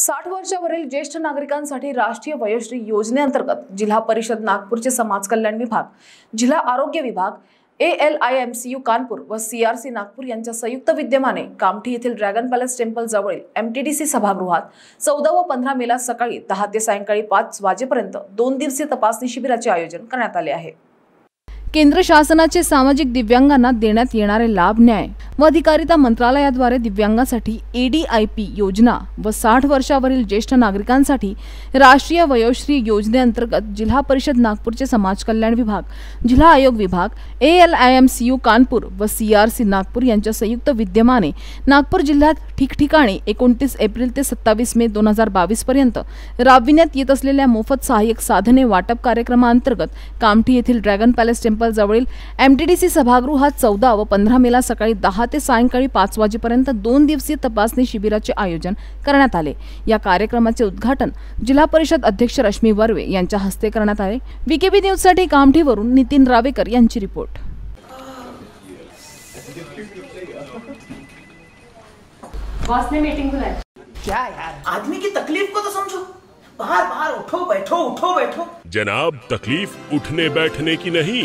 साठ वर्षावरील ज्येष्ठ नागरिकांसाठी राष्ट्रीय वयोश्री योजनेअंतर्गत जिल्हा परिषद नागपूरचे समाज कल्याण विभाग जिल्हा आरोग्य विभाग A L I M C U Kanpur व सी आर सी नागपूर यांच्या संयुक्त विद्यमाने कामठी येथील ड्रॅगन पॅलेस टेम्पल जवळील एम टी डी सी सभागृहात चौदा व पंधरा मेला सकाळी दहा ते सायंकाळी पाच वाजेपर्यंत दोन दिवसीय तपासणी शिबिराचे आयोजन करण्यात आले आहे केंद्र शासनाचे सामाजिक दिव्यांगांना देण्यात येणारे लाभ न्याय व अधिकारिता मंत्रालयाद्वारे आय एडीआयपी योजना व साठ वर्षावरील ज्येष्ठ नागरिकांसाठी राष्ट्रीय वयोश्री योजनेअंतर्गत जिल्हा परिषद नागपूरचे समाज कल्याण विभाग जिल्हा आयोग विभाग A L I M C U Kanpur व सी आर सी नागपूर यांच्या संयुक्त विद्यमाने नागपूर जिल्ह्यात ठिकठिकाणी एकोणतीस एप्रिल ते सत्तावीस मे दोन हजार बावीसपर्यंत पर्यंत राबविण्यात येत असलेल्या मोफत सहाय्यक साधने वाटप कार्यक्रमाअंतर्गत कामठी येथील ड्रॅगन पॅलेस टेम्पल जवळील एमटीडीसी सभागृहात चौदा व पंधरा मेला सकाळी दहा ते सायंकाळी पाच वाजेपर्यंत दोन दिवसीय तपासणी शिबिराचे आयोजन करण्यात आले या कार्यक्रमाचे उद्घाटन जिल्हा परिषद अध्यक्ष रश्मी वर्वे यांच्या हस्ते करण्यात आले बीकेबी न्यूजसाठी कामठीवरून नितीन रावेकर यांची रिपोर्ट बॉस ने मीटिंग बुलाई क्या यार आदमी की तकलीफ को तो समझो बाहर बाहर उठो बैठो उठो बैठो जनाब तकलीफ उठने बैठने की नहीं